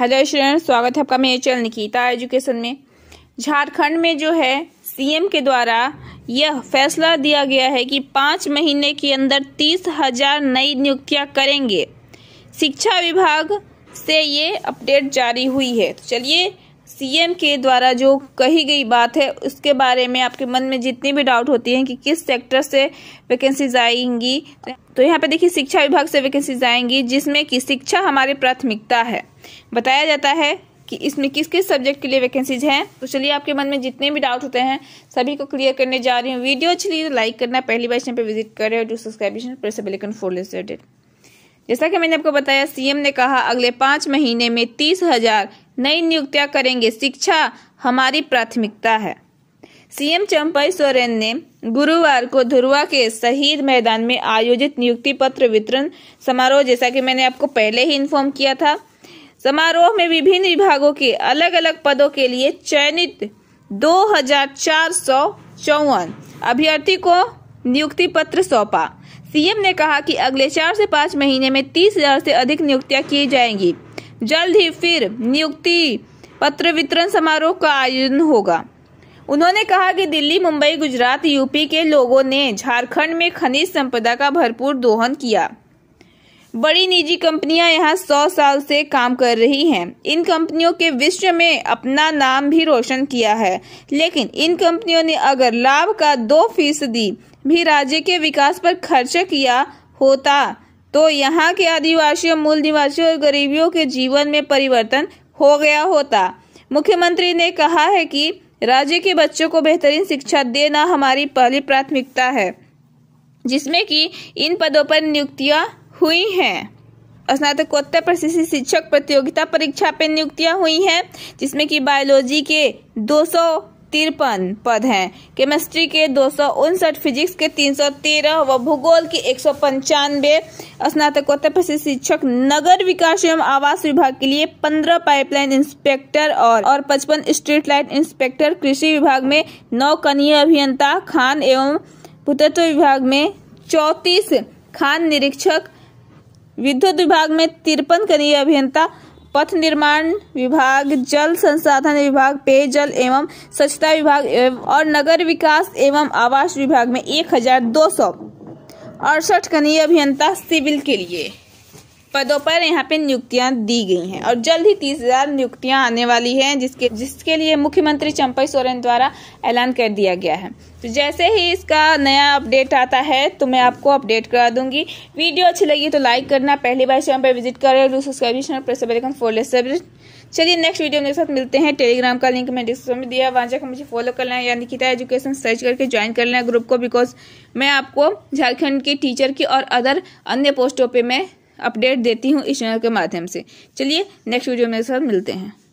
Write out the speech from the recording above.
hello student स्वागत है आपका मेरे चैनल निकिता एजुकेशन में झारखंड में जो है सीएम के द्वारा यह फैसला दिया गया है कि पाँच महीने के अंदर तीस हजार नई नियुक्तियां करेंगे शिक्षा विभाग से ये अपडेट जारी हुई है तो चलिए सीएम के द्वारा जो कही गई बात है उसके बारे में आपके मन में जितनी भी डाउट होती हैं कि किस सेक्टर से वैकेंसीज आएंगी तो यहाँ पे देखिए शिक्षा विभाग से वैकेंसीज आएंगी जिसमें कि शिक्षा हमारी प्राथमिकता है बताया जाता है कि इसमें किस किस सब्जेक्ट के लिए वैकेंसीज हैं तो चलिए आपके मन में जितने भी डाउट होते हैं सभी को क्लियर करने जा रही हूँ वीडियो अच्छी लगी तो लाइक करना पहली बार चैनल पर विजिट करें और जो subscription press bell icon for related जैसा कि मैंने आपको बताया सीएम ने कहा अगले पाँच महीने में तीस हजार नई नियुक्तियां करेंगे शिक्षा हमारी प्राथमिकता है सीएम चंपई सोरेन ने गुरुवार को धुरुआ के शहीद मैदान में आयोजित नियुक्ति पत्र वितरण समारोह जैसा कि मैंने आपको पहले ही इन्फॉर्म किया था समारोह में विभिन्न विभागों के अलग अलग पदों के लिए चयनित दो अभ्यर्थी को नियुक्ति पत्र सौंपा सीएम ने कहा कि अगले चार से पाँच महीने में तीस हजार ऐसी अधिक नियुक्तियां की जाएंगी जल्द ही फिर नियुक्ति पत्र वितरण समारोह का आयोजन होगा उन्होंने कहा कि दिल्ली मुंबई गुजरात यूपी के लोगों ने झारखंड में खनिज संपदा का भरपूर दोहन किया बड़ी निजी कंपनियां यहां 100 साल से काम कर रही हैं इन कंपनियों के विश्व में अपना नाम भी रोशन किया है लेकिन इन कंपनियों ने अगर लाभ का दो फीसदी भी राज्य के विकास पर खर्च किया होता तो यहाँ के आदिवासियों मूल निवासियों और गरीबियों के जीवन में परिवर्तन हो गया होता मुख्यमंत्री ने कहा है कि राज्य के बच्चों को बेहतरीन शिक्षा देना हमारी पहली प्राथमिकता है जिसमें कि इन पदों पर नियुक्तियां हुई हैं स्नातकोत्तर प्रशिक्षित शिक्षक प्रतियोगिता परीक्षा पे नियुक्तियां हुई हैं जिसमें कि बायोलॉजी के दो तिरपन पद हैं केमिस्ट्री के दो फिजिक्स के 313 व भूगोल के एक सौ पंचानवे स्नातकोत्तर प्रशिक्षित शिक्षक नगर विकास एवं आवास विभाग के लिए 15 पाइपलाइन इंस्पेक्टर और और 55 स्ट्रीट लाइट इंस्पेक्टर कृषि विभाग में नौ कनीय अभियंता खान एवं भूतत्व विभाग में चौतीस खान निरीक्षक विद्युत विभाग में तिरपन कनीय अभियंता पथ निर्माण विभाग जल संसाधन विभाग पेयजल एवं स्वच्छता विभाग एवं और नगर विकास एवं आवास विभाग में एक हजार दो सौ अड़सठ कनीय अभियंता सिविल के लिए पदों पर यहाँ पे नियुक्तियां दी गई हैं और जल्द ही तीस हजार नियुक्तियां आने वाली हैं जिसके जिसके लिए मुख्यमंत्री चंपई सोरेन द्वारा ऐलान कर दिया गया है तो जैसे ही इसका नया अपडेट आता है तो मैं आपको अपडेट करा दूंगी वीडियो अच्छी लगी तो लाइक करना पहली बार चैनल पर विजिट करें तो सब्सक्राइब चलिए नेक्स्ट वीडियो मेरे साथ मिलते हैं टेलीग्राम का लिंक मैं डिस्क्रिप्शन में दिया वहाँ जाकर मुझे फॉलो कर लेना या निकिता एजुकेशन सर्च करके ज्वाइन कर लेना ग्रुप को बिकॉज मैं आपको झारखंड के टीचर की और अदर अन्य पोस्टों पर मैं अपडेट देती हूँ इस चैनल के माध्यम से चलिए नेक्स्ट वीडियो मेरे साथ मिलते हैं